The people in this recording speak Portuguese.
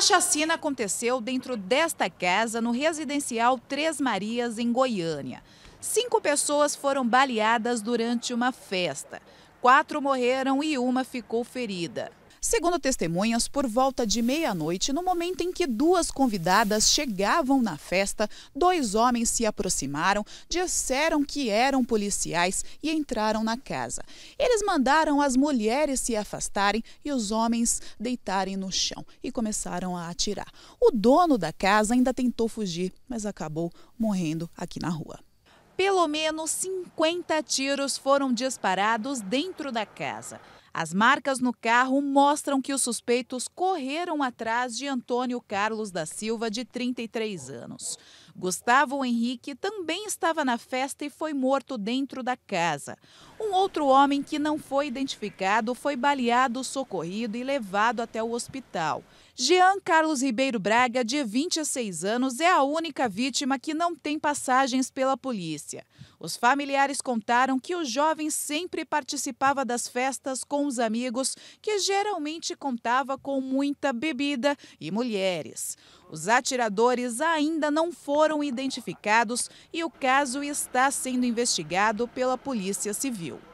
A chacina aconteceu dentro desta casa, no residencial Três Marias, em Goiânia. Cinco pessoas foram baleadas durante uma festa. Quatro morreram e uma ficou ferida. Segundo testemunhas, por volta de meia-noite, no momento em que duas convidadas chegavam na festa, dois homens se aproximaram, disseram que eram policiais e entraram na casa. Eles mandaram as mulheres se afastarem e os homens deitarem no chão e começaram a atirar. O dono da casa ainda tentou fugir, mas acabou morrendo aqui na rua. Pelo menos 50 tiros foram disparados dentro da casa. As marcas no carro mostram que os suspeitos correram atrás de Antônio Carlos da Silva, de 33 anos. Gustavo Henrique também estava na festa e foi morto dentro da casa. Um outro homem que não foi identificado foi baleado, socorrido e levado até o hospital. Jean Carlos Ribeiro Braga, de 26 anos, é a única vítima que não tem passagens pela polícia. Os familiares contaram que o jovem sempre participava das festas com os amigos, que geralmente contava com muita bebida e mulheres. Os atiradores ainda não foram identificados e o caso está sendo investigado pela Polícia Civil.